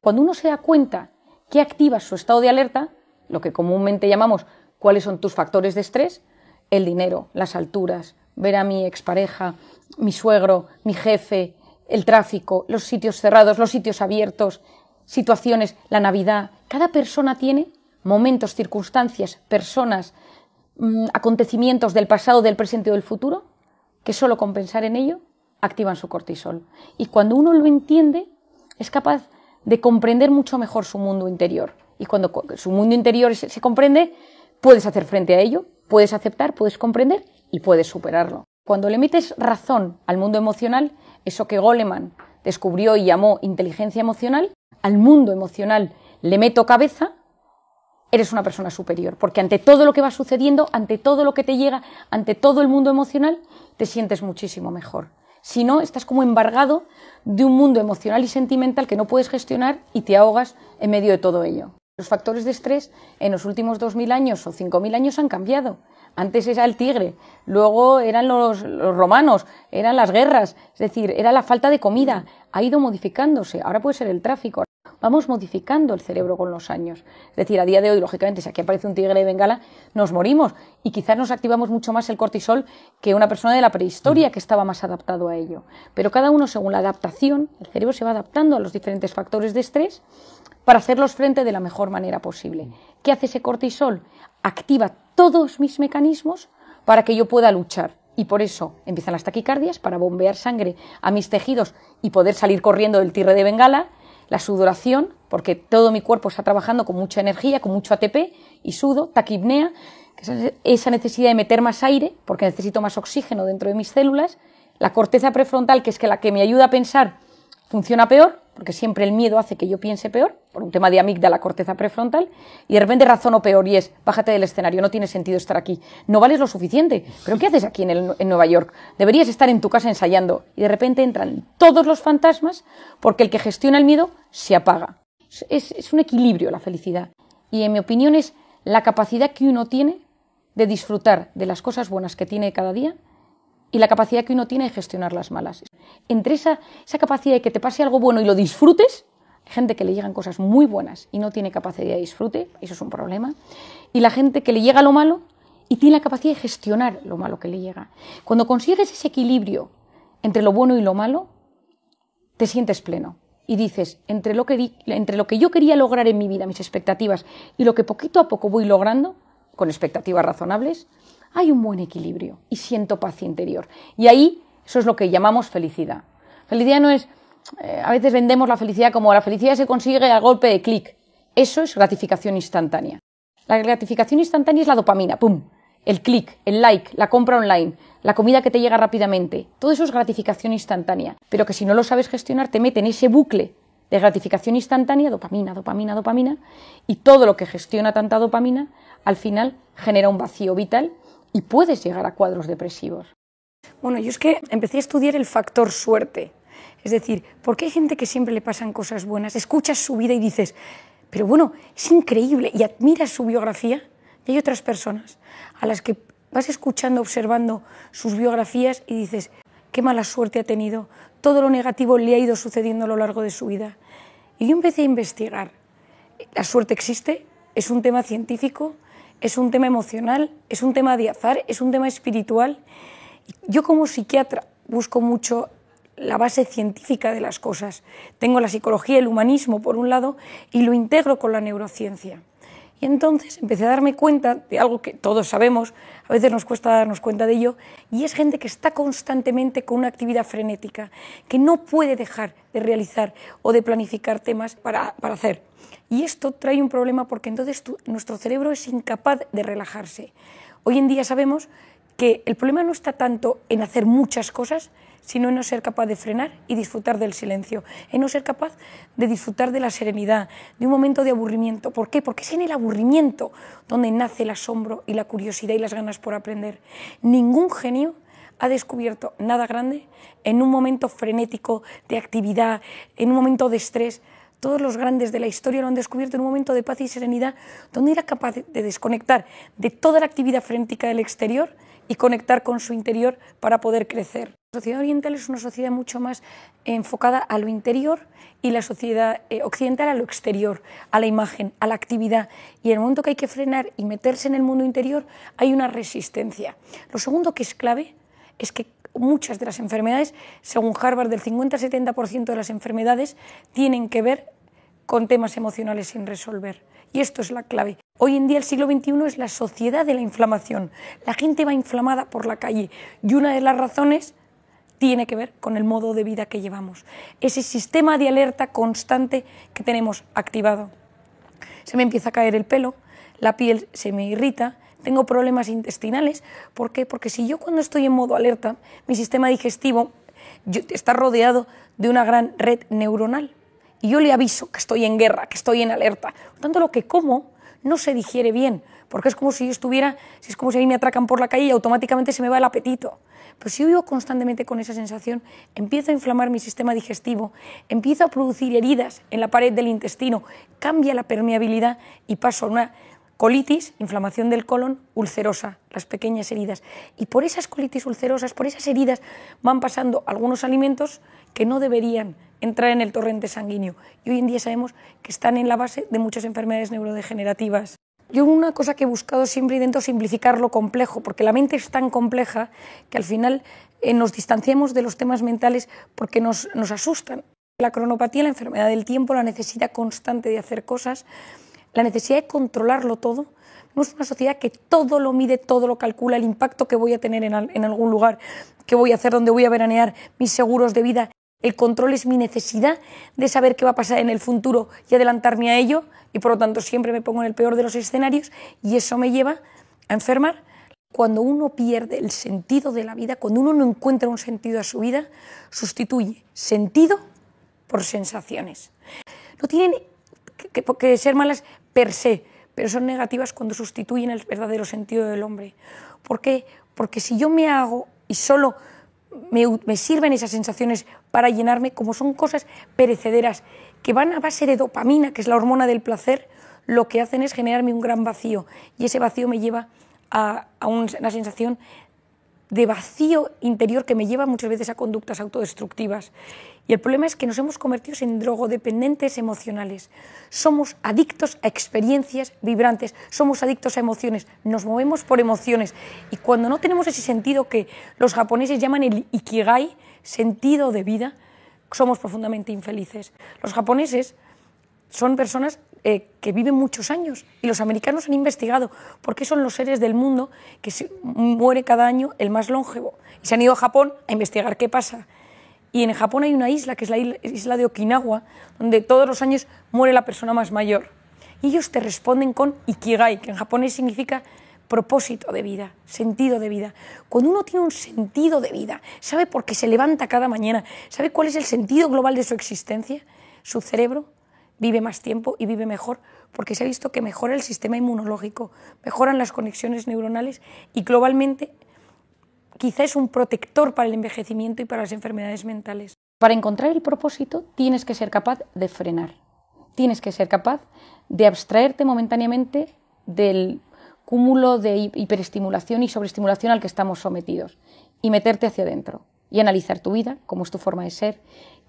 Cuando uno se da cuenta que activa su estado de alerta, lo que comúnmente llamamos cuáles son tus factores de estrés, el dinero, las alturas, ver a mi expareja, mi suegro, mi jefe, el tráfico, los sitios cerrados, los sitios abiertos, situaciones, la Navidad. Cada persona tiene momentos, circunstancias, personas, mm, acontecimientos del pasado, del presente o del futuro, que solo con pensar en ello activan su cortisol. Y cuando uno lo entiende, es capaz de comprender mucho mejor su mundo interior. Y cuando su mundo interior se, comprende, puedes hacer frente a ello, puedes aceptar, puedes comprender y puedes superarlo. Cuando le metes razón al mundo emocional, eso que Goleman descubrió y llamó inteligencia emocional, al mundo emocional le meto cabeza, eres una persona superior, porque ante todo lo que va sucediendo, ante todo lo que te llega, ante todo el mundo emocional, te sientes muchísimo mejor. Si no, estás como embargado de un mundo emocional y sentimental que no puedes gestionar y te ahogas en medio de todo ello. Los factores de estrés en los últimos 2.000 años o 5.000 años han cambiado. Antes era el tigre, luego eran los, romanos, eran las guerras, es decir, era la falta de comida. Ha ido modificándose. Ahora puede ser el tráfico, vamos modificando el cerebro con los años. Es decir, a día de hoy, lógicamente, si aquí aparece un tigre de Bengala, nos morimos y quizás nos activamos mucho más el cortisol que una persona de la prehistoria que estaba más adaptado a ello. Pero cada uno, según la adaptación, el cerebro se va adaptando a los diferentes factores de estrés para hacerlos frente de la mejor manera posible. ¿Qué hace ese cortisol? Activa todos mis mecanismos para que yo pueda luchar. Y por eso empiezan las taquicardias, para bombear sangre a mis tejidos y poder salir corriendo del tigre de Bengala la sudoración, porque todo mi cuerpo está trabajando con mucha energía, con mucho ATP y sudo, taquipnea, que es esa necesidad de meter más aire, porque necesito más oxígeno dentro de mis células, la corteza prefrontal, que es la que me ayuda a pensar, funciona peor, porque siempre el miedo hace que yo piense peor, por un tema de amígdala, corteza prefrontal, y de repente o peor y es, bájate del escenario, no tiene sentido estar aquí, no vales lo suficiente, pero ¿qué haces aquí en, Nueva York? Deberías estar en tu casa ensayando, y de repente entran todos los fantasmas porque el que gestiona el miedo se apaga. es un equilibrio la felicidad, y en mi opinión es la capacidad que uno tiene de disfrutar de las cosas buenas que tiene cada día y la capacidad que uno tiene de gestionar las malas. Entre esa, capacidad de que te pase algo bueno y lo disfrutes, hay gente que le llegan cosas muy buenas y no tiene capacidad de disfrute, eso es un problema, y la gente que le llega lo malo y tiene la capacidad de gestionar lo malo que le llega. Cuando consigues ese equilibrio entre lo bueno y lo malo, te sientes pleno y dices, entre lo, que, entre lo que yo quería lograr en mi vida, mis expectativas, y lo que poquito a poco voy logrando, con expectativas razonables, hay un buen equilibrio y siento paz interior. Y ahí eso es lo que llamamos felicidad. Felicidad no es, eh, a veces vendemos la felicidad como la felicidad se consigue a golpe de clic. Eso es gratificación instantánea. La gratificación instantánea es la dopamina, ¡pum! El clic, el like, la compra online, la comida que te llega rápidamente. Todo eso es gratificación instantánea. Pero que si no lo sabes gestionar te mete en ese bucle de gratificación instantánea, dopamina, dopamina, dopamina, y todo lo que gestiona tanta dopamina, al final genera un vacío vital y puedes llegar a cuadros depresivos. Bueno, yo es que empecé a estudiar el factor suerte. Es decir, ¿por qué hay gente que siempre le pasan cosas buenas? Escuchas su vida y dices, pero bueno, es increíble y admiras su biografía. Y hay otras personas a las que vas escuchando, observando sus biografías y dices, qué mala suerte ha tenido, todo lo negativo le ha ido sucediendo a lo largo de su vida. Y yo empecé a investigar. La suerte existe, es un tema científico, es un tema emocional, es un tema de azar, es un tema espiritual. Yo como psiquiatra busco mucho la base científica de las cosas. Tengo la psicología, y el humanismo por un lado y lo integro con la neurociencia. Y entonces empecé a darme cuenta de algo que todos sabemos, a veces nos cuesta darnos cuenta de ello, y es gente que está constantemente con una actividad frenética, que no puede dejar de realizar o de planificar temas para, hacer. Y esto trae un problema porque entonces nuestro cerebro es incapaz de relajarse. Hoy en día sabemos que el problema no está tanto en hacer muchas cosas, sino en no ser capaz de frenar y disfrutar del silencio, en no ser capaz de disfrutar de la serenidad, de un momento de aburrimiento. ¿Por qué? Porque es en el aburrimiento donde nace el asombro y la curiosidad y las ganas por aprender. Ningún genio ha descubierto nada grande en un momento frenético de actividad, en un momento de estrés. Todos los grandes de la historia lo han descubierto en un momento de paz y serenidad, donde era capaz de desconectar de toda la actividad frenética del exterior y conectar con su interior para poder crecer. La sociedad oriental es una sociedad mucho más enfocada a lo interior y la sociedad eh, occidental a lo exterior, a la imagen, a la actividad. Y en el momento que hay que frenar y meterse en el mundo interior, hay una resistencia. Lo segundo que es clave es que muchas de las enfermedades, según Harvard, del 50-70% de las enfermedades tienen que ver con temas emocionales sin resolver. Y esto es la clave. Hoy en día el siglo XXI es la sociedad de la inflamación. La gente va inflamada por la calle y una de las razones tiene que ver con el modo de vida que llevamos, ese sistema de alerta constante que tenemos activado. Se me empieza a caer el pelo, la piel se me irrita, tengo problemas intestinales. ¿Por qué? Porque si yo cuando estoy en modo alerta, mi sistema digestivo está rodeado de una gran red neuronal y yo le aviso que estoy en guerra, que estoy en alerta. Por tanto, lo que como no se digiere bien, porque es como si yo estuviera, es como si a mí me atracan por la calle y automáticamente se me va el apetito. Pero si vivo constantemente con esa sensación, empiezo a inflamar mi sistema digestivo, empiezo a producir heridas en la pared del intestino, cambia la permeabilidad y paso a una colitis, inflamación del colon, ulcerosa, las pequeñas heridas. Y por esas colitis ulcerosas, por esas heridas, van pasando algunos alimentos que no deberían entrar en el torrente sanguíneo y hoy en día sabemos que están en la base de muchas enfermedades neurodegenerativas. Yo una cosa que he buscado siempre intento simplificar lo complejo, porque la mente es tan compleja que al final eh, nos distanciamos de los temas mentales porque nos, asustan. La cronopatía, la enfermedad del tiempo, la necesidad constante de hacer cosas, la necesidad de controlarlo todo. No es una sociedad que todo lo mide, todo lo calcula, el impacto que voy a tener en, en algún lugar, qué voy a hacer, dónde voy a veranear, mis seguros de vida, el control es mi necesidad de saber qué va a pasar en el futuro y adelantarme a ello y por lo tanto siempre me pongo en el peor de los escenarios y eso me lleva a enfermar. Cuando uno pierde el sentido de la vida, cuando uno no encuentra un sentido a su vida, sustituye sentido por sensaciones. No tienen que, ser malas per se, pero son negativas cuando sustituyen el verdadero sentido del hombre. ¿Por qué? Porque si yo me hago y solo me, sirven esas sensaciones para llenarme, como son cosas perecederas que van a base de dopamina, que es la hormona del placer, lo que hacen es generarme un gran vacío y ese vacío me lleva a una sensación de vacío interior que me lleva muchas veces a conductas autodestructivas. Y el problema es que nos hemos convertido en drogodependientes emocionales. Somos adictos a experiencias vibrantes, somos adictos a emociones, nos movemos por emociones. Y cuando no tenemos ese sentido que los japoneses llaman el ikigai, sentido de vida, somos profundamente infelices. Los japoneses son personas eh, que viven muchos años y los americanos han investigado por qué son los seres del mundo que se muere cada año el más longevo. Y se han ido a Japón a investigar qué pasa. Y en Japón hay una isla, que es la isla de Okinawa, donde todos los años muere la persona más mayor. Y ellos te responden con ikigai, que en japonés significa propósito de vida, sentido de vida. Cuando uno tiene un sentido de vida, sabe por qué se levanta cada mañana, sabe cuál es el sentido global de su existencia, su cerebro vive más tiempo y vive mejor, porque se ha visto que mejora el sistema inmunológico, mejoran las conexiones neuronales y globalmente quizá es un protector para el envejecimiento y para las enfermedades mentales. Para encontrar el propósito tienes que ser capaz de frenar, tienes que ser capaz de abstraerte momentáneamente del cúmulo de hiperestimulación y sobreestimulación al que estamos sometidos y meterte hacia adentro y analizar tu vida, cómo es tu forma de ser,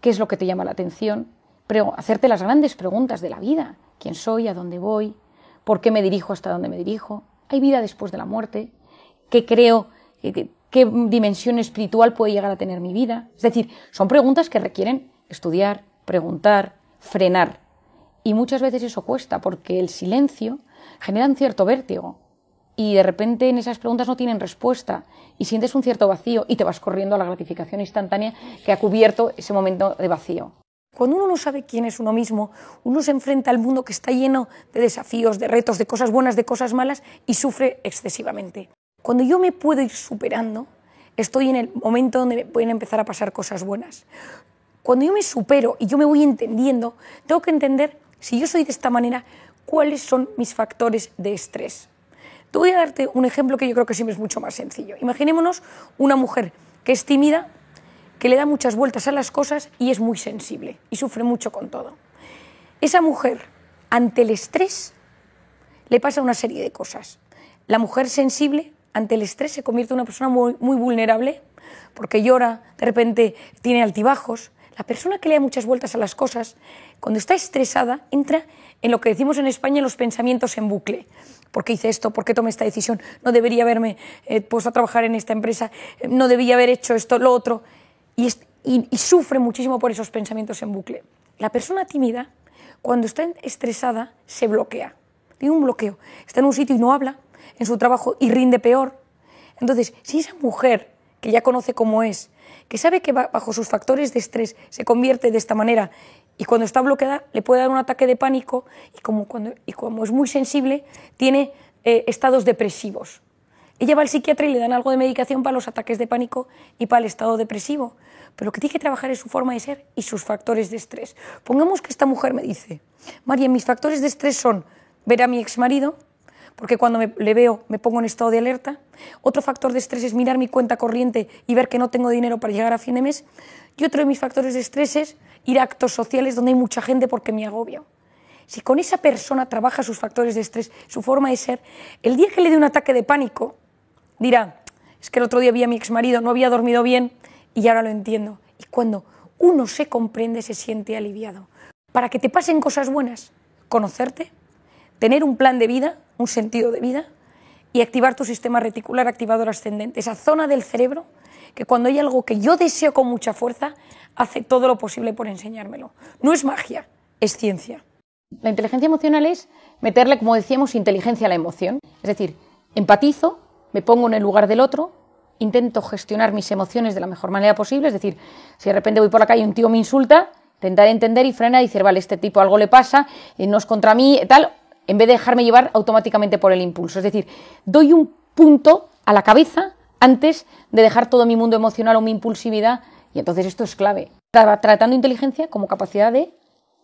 qué es lo que te llama la atención, hacerte las grandes preguntas de la vida. ¿Quién soy? ¿A dónde voy? ¿Por qué me dirijo hasta dónde me dirijo? ¿Hay vida después de la muerte? ¿Qué creo? ¿Qué, qué dimensión espiritual puede llegar a tener mi vida? Es decir, son preguntas que requieren estudiar, preguntar, frenar. Y muchas veces eso cuesta porque el silencio genera un cierto vértigo. Y de repente en esas preguntas no tienen respuesta y sientes un cierto vacío y te vas corriendo a la gratificación instantánea que ha cubierto ese momento de vacío. Cuando uno no sabe quién es uno mismo, uno se enfrenta al mundo que está lleno de desafíos, de retos, de cosas buenas, de cosas malas y sufre excesivamente. Cuando yo me puedo ir superando, estoy en el momento donde me pueden empezar a pasar cosas buenas. Cuando yo me supero y yo me voy entendiendo, tengo que entender, si yo soy de esta manera, cuáles son mis factores de estrés. Te voy a darte un ejemplo que yo creo que siempre es mucho más sencillo. Imaginémonos una mujer que es tímida que le da muchas vueltas a las cosas y es muy sensible y sufre mucho con todo. Esa mujer, ante el estrés, le pasa una serie de cosas. La mujer sensible, ante el estrés, se convierte en una persona muy, vulnerable porque llora, de repente tiene altibajos. La persona que le da muchas vueltas a las cosas, cuando está estresada, entra en lo que decimos en España los pensamientos en bucle. ¿Por qué hice esto? ¿Por qué tomé esta decisión? No debería haberme eh, puesto a trabajar en esta empresa. No debía haber hecho esto, lo otro y, sufre muchísimo por esos pensamientos en bucle. La persona tímida, cuando está estresada, se bloquea, tiene un bloqueo, está en un sitio y no habla, en su trabajo y rinde peor. Entonces, si esa mujer que ya conoce cómo es, que sabe que bajo sus factores de estrés se convierte de esta manera y cuando está bloqueada le puede dar un ataque de pánico y como, es muy sensible tiene eh, estados depresivos. Ella va al psiquiatra y le dan algo de medicación para los ataques de pánico y para el estado depresivo. Pero lo que tiene que trabajar es su forma de ser y sus factores de estrés. Pongamos que esta mujer me dice, María, mis factores de estrés son ver a mi exmarido, porque cuando le veo me pongo en estado de alerta. Otro factor de estrés es mirar mi cuenta corriente y ver que no tengo dinero para llegar a fin de mes. Y otro de mis factores de estrés es ir a actos sociales donde hay mucha gente porque me agobio. Si con esa persona trabaja sus factores de estrés, su forma de ser, el día que le dé un ataque de pánico, dirá, es que el otro día vi a mi exmarido, no había dormido bien y ahora lo entiendo. Y cuando uno se comprende, se siente aliviado. Para que te pasen cosas buenas, conocerte, tener un plan de vida, un sentido de vida y activar tu sistema reticular activador ascendente, esa zona del cerebro que cuando hay algo que yo deseo con mucha fuerza, hace todo lo posible por enseñármelo. No es magia, es ciencia. La inteligencia emocional es meterle, como decíamos, inteligencia a la emoción. Es decir, empatizo, me pongo en el lugar del otro, intento gestionar mis emociones de la mejor manera posible, es decir, si de repente voy por la calle y un tío me insulta, intentar entender y frenar y decir, vale, este tipo algo le pasa, eh, no es contra mí, eh, tal, en vez de dejarme llevar automáticamente por el impulso. Es decir, doy un punto a la cabeza antes de dejar todo mi mundo emocional o mi impulsividad, y entonces esto es clave. Tratando inteligencia como capacidad de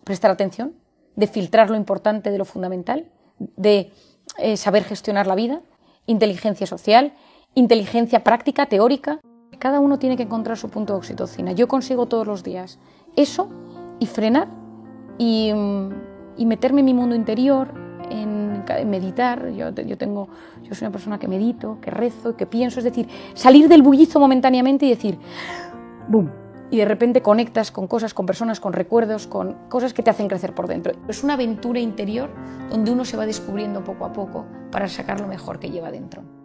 prestar atención, de filtrar lo importante de lo fundamental, de eh, saber gestionar la vida, inteligencia social, inteligencia práctica, teórica. Cada uno tiene que encontrar su punto de oxitocina. Yo consigo todos los días eso y frenar y, mm, meterme en mi mundo interior, en, meditar. Yo, tengo, yo soy una persona que medito, que rezo, que pienso. Es decir, salir del bullizo momentáneamente y decir, ¡boom! y de repente conectas con cosas, con personas, con recuerdos, con cosas que te hacen crecer por dentro. Es una aventura interior donde uno se va descubriendo poco a poco para sacar lo mejor que lleva dentro.